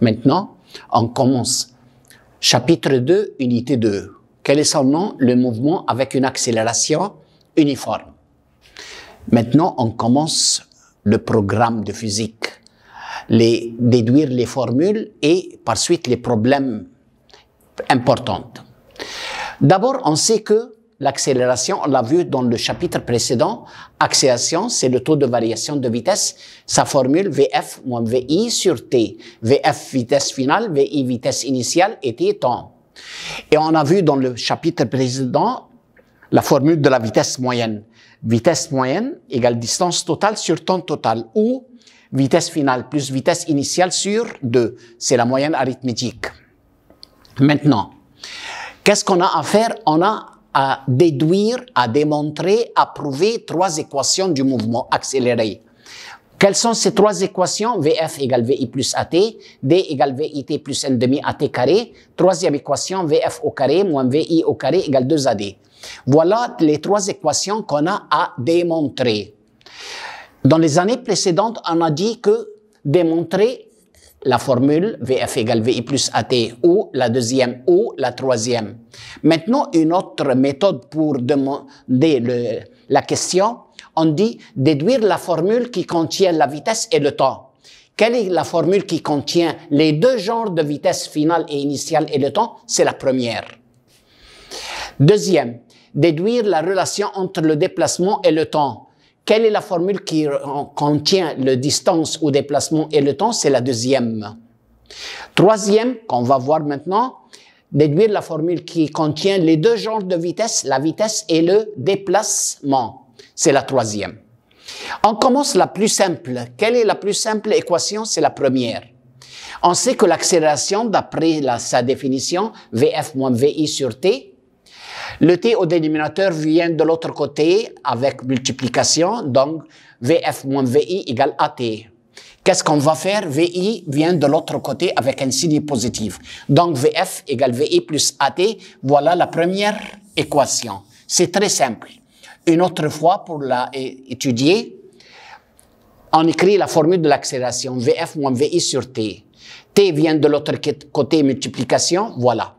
Maintenant, on commence. Chapitre 2, unité 2. Quel est son nom Le mouvement avec une accélération uniforme. Maintenant, on commence le programme de physique, les, déduire les formules et par suite les problèmes importants. D'abord, on sait que L'accélération, on l'a vu dans le chapitre précédent, accélération, c'est le taux de variation de vitesse. Sa formule VF moins VI sur T. VF vitesse finale, VI vitesse initiale et T temps. Et on a vu dans le chapitre précédent la formule de la vitesse moyenne. Vitesse moyenne égale distance totale sur temps total ou vitesse finale plus vitesse initiale sur 2. C'est la moyenne arithmétique. Maintenant, qu'est-ce qu'on a à faire On a à déduire, à démontrer, à prouver trois équations du mouvement accéléré. Quelles sont ces trois équations Vf égale Vi plus At, D égale Vit plus N demi At carré. Troisième équation, Vf au carré moins Vi au carré égale 2Ad. Voilà les trois équations qu'on a à démontrer. Dans les années précédentes, on a dit que démontrer la formule VF égale VI plus AT ou la deuxième ou la troisième. Maintenant, une autre méthode pour demander la question, on dit déduire la formule qui contient la vitesse et le temps. Quelle est la formule qui contient les deux genres de vitesse finale et initiale et le temps C'est la première. Deuxième, déduire la relation entre le déplacement et le temps. Quelle est la formule qui contient le distance ou déplacement et le temps C'est la deuxième. Troisième, qu'on va voir maintenant, déduire la formule qui contient les deux genres de vitesse, la vitesse et le déplacement. C'est la troisième. On commence la plus simple. Quelle est la plus simple équation C'est la première. On sait que l'accélération, d'après sa définition, vf moins vi sur t, le t au dénominateur vient de l'autre côté avec multiplication, donc VF moins VI égale AT. Qu'est-ce qu'on va faire VI vient de l'autre côté avec un signe positif. Donc VF égale VI plus AT, voilà la première équation. C'est très simple. Une autre fois, pour la étudier, on écrit la formule de l'accélération, VF moins VI sur T. T vient de l'autre côté multiplication, voilà.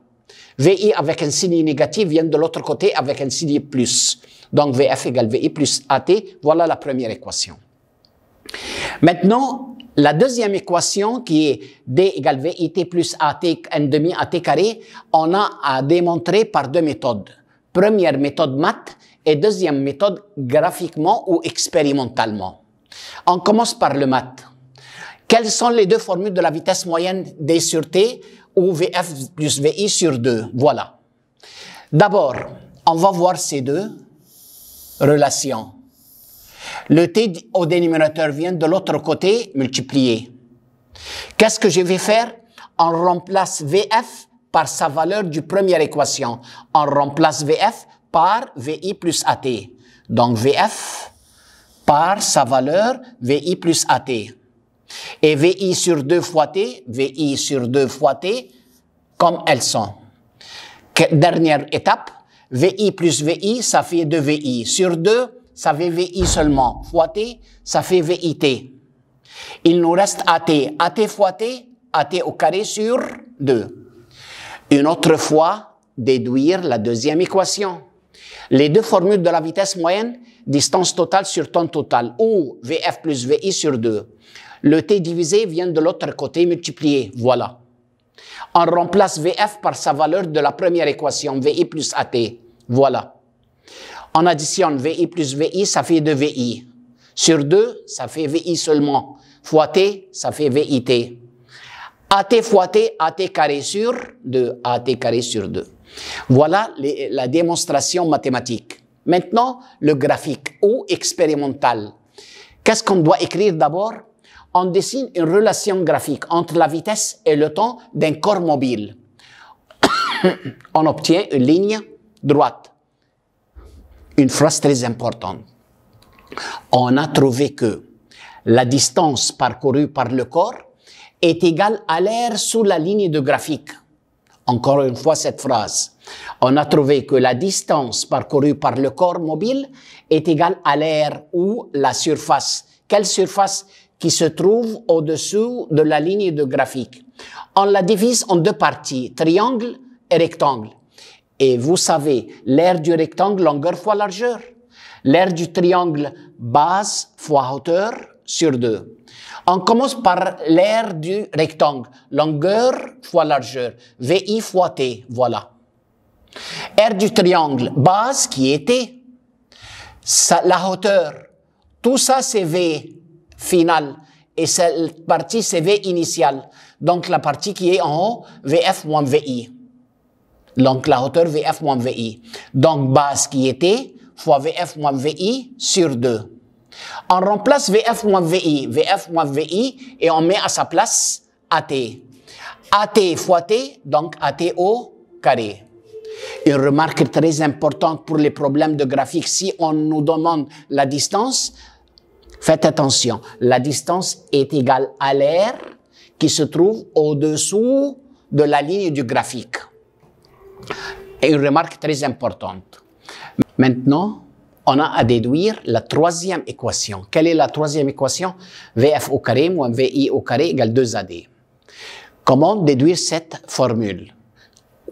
VI avec un signe négatif vient de l'autre côté avec un signe plus. Donc VF égale VI plus AT, voilà la première équation. Maintenant, la deuxième équation qui est D égale VIT plus AT, n demi AT carré, on a à démontrer par deux méthodes. Première méthode math et deuxième méthode graphiquement ou expérimentalement. On commence par le math. Quelles sont les deux formules de la vitesse moyenne des T ou VF plus VI sur 2. Voilà. D'abord, on va voir ces deux relations. Le T au dénominateur vient de l'autre côté multiplié. Qu'est-ce que je vais faire On remplace VF par sa valeur du première équation. On remplace VF par VI plus AT. Donc VF par sa valeur VI plus AT. Et VI sur 2 fois T, VI sur 2 fois T, comme elles sont. Dernière étape, VI plus VI, ça fait 2VI. Sur 2, ça fait VI seulement. Fois T, ça fait VIT. Il nous reste AT. AT fois T, AT au carré sur 2. Une autre fois, déduire la deuxième équation. Les deux formules de la vitesse moyenne distance totale sur temps total, ou VF plus VI sur 2. Le T divisé vient de l'autre côté multiplié, voilà. On remplace VF par sa valeur de la première équation, VI plus AT, voilà. On additionne VI plus VI, ça fait 2VI. Sur 2, ça fait VI seulement. Fois T, ça fait VIT. AT fois T, AT carré sur 2, AT carré sur 2. Voilà la démonstration mathématique. Maintenant, le graphique ou expérimental. Qu'est-ce qu'on doit écrire d'abord On dessine une relation graphique entre la vitesse et le temps d'un corps mobile. on obtient une ligne droite. Une phrase très importante. On a trouvé que la distance parcourue par le corps est égale à l'air sous la ligne de graphique. Encore une fois cette phrase. On a trouvé que la distance parcourue par le corps mobile est égale à l'air ou la surface. Quelle surface qui se trouve au-dessous de la ligne de graphique. On la divise en deux parties, triangle et rectangle. Et vous savez, l'air du rectangle, longueur fois largeur. L'air du triangle, base fois hauteur sur deux. On commence par l'aire du rectangle, longueur fois largeur, VI fois T, voilà. R du triangle, base qui est T, la hauteur, tout ça c'est V final et cette partie c'est V initial. Donc la partie qui est en haut, VF moins VI. Donc la hauteur VF moins VI. Donc base qui est T fois VF moins VI sur 2. On remplace VF moins VI, VF VI, et on met à sa place AT. AT fois T, donc AT au carré. Une remarque très importante pour les problèmes de graphique, si on nous demande la distance, faites attention, la distance est égale à l'air qui se trouve au-dessous de la ligne du graphique. Et une remarque très importante. Maintenant, on a à déduire la troisième équation. Quelle est la troisième équation Vf au carré moins Vi au carré égale 2AD. Comment déduire cette formule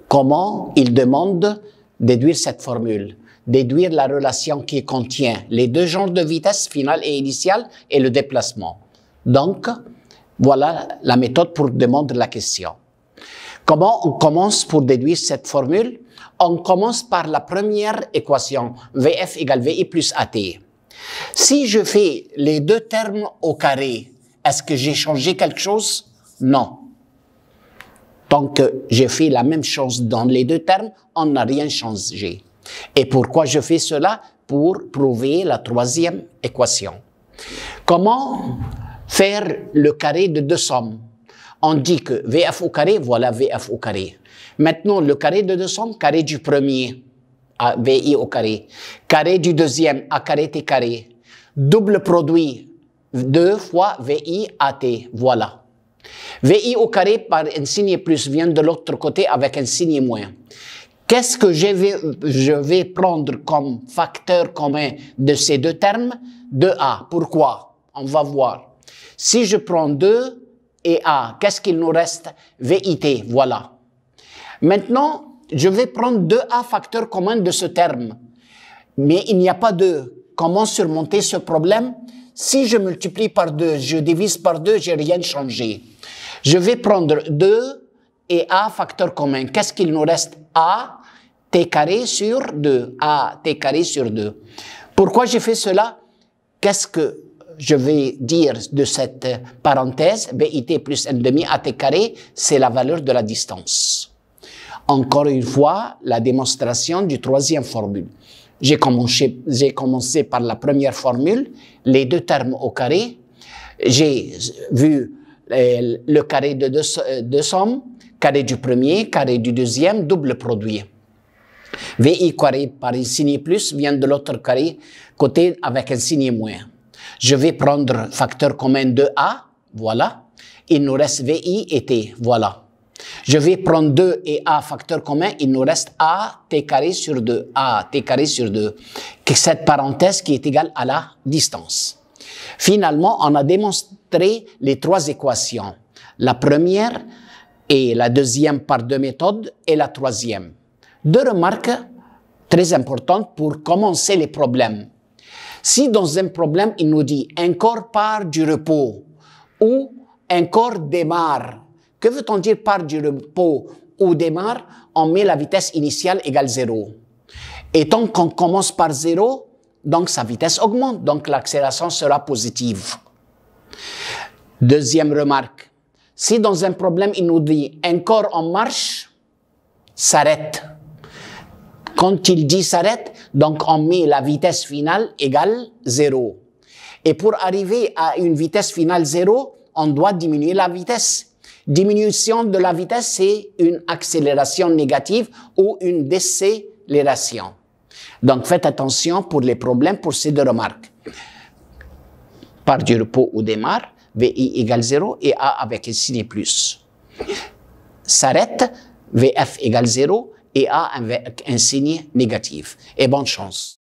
Comment il demande déduire cette formule Déduire la relation qui contient les deux genres de vitesse, finale et initiale, et le déplacement. Donc, voilà la méthode pour demander la question. Comment on commence pour déduire cette formule On commence par la première équation, Vf égale Vi plus At. Si je fais les deux termes au carré, est-ce que j'ai changé quelque chose Non. Tant que j'ai fait la même chose dans les deux termes, on n'a rien changé. Et pourquoi je fais cela Pour prouver la troisième équation. Comment faire le carré de deux sommes on dit que VF au carré, voilà VF au carré. Maintenant, le carré de 200, carré du premier, VI au carré, carré du deuxième, A carré T carré, double produit, 2 fois VI AT, voilà. VI au carré par un signe plus vient de l'autre côté avec un signe moins. Qu'est-ce que je vais, je vais prendre comme facteur commun de ces deux termes De a Pourquoi On va voir. Si je prends 2, et A. Qu'est-ce qu'il nous reste VIT, voilà. Maintenant, je vais prendre deux A facteurs communs de ce terme. Mais il n'y a pas de comment surmonter ce problème. Si je multiplie par deux, je divise par deux, j'ai rien changé. Je vais prendre 2 et A facteur commun. Qu'est-ce qu'il nous reste A T carré sur 2. A T carré sur 2. Pourquoi j'ai fait cela Qu'est-ce que je vais dire de cette parenthèse, BIT plus N demi AT carré, c'est la valeur de la distance. Encore une fois, la démonstration du troisième formule. J'ai commencé, par la première formule, les deux termes au carré. J'ai vu euh, le carré de euh, deux, sommes, carré du premier, carré du deuxième, double produit. VI carré par un signe plus vient de l'autre carré côté avec un signe moins. Je vais prendre facteur commun de A, voilà. Il nous reste VI et T, voilà. Je vais prendre 2 et A facteur commun, il nous reste A T carré sur 2. A T carré sur 2. Cette parenthèse qui est égale à la distance. Finalement, on a démontré les trois équations. La première et la deuxième par deux méthodes et la troisième. Deux remarques très importantes pour commencer les problèmes. Si dans un problème, il nous dit un corps part du repos ou un corps démarre, que veut-on dire part du repos ou démarre On met la vitesse initiale égale 0. Et tant qu'on commence par zéro, donc sa vitesse augmente, donc l'accélération sera positive. Deuxième remarque, si dans un problème, il nous dit un corps en marche, s'arrête. Quand il dit s'arrête, donc on met la vitesse finale égale 0. Et pour arriver à une vitesse finale 0, on doit diminuer la vitesse. Diminution de la vitesse, c'est une accélération négative ou une décélération. Donc faites attention pour les problèmes, pour ces deux remarques. Par du repos ou démarre, VI égale 0 et A avec un signe plus. S'arrête, VF égale 0, et a un, un signe négatif. Et bonne chance.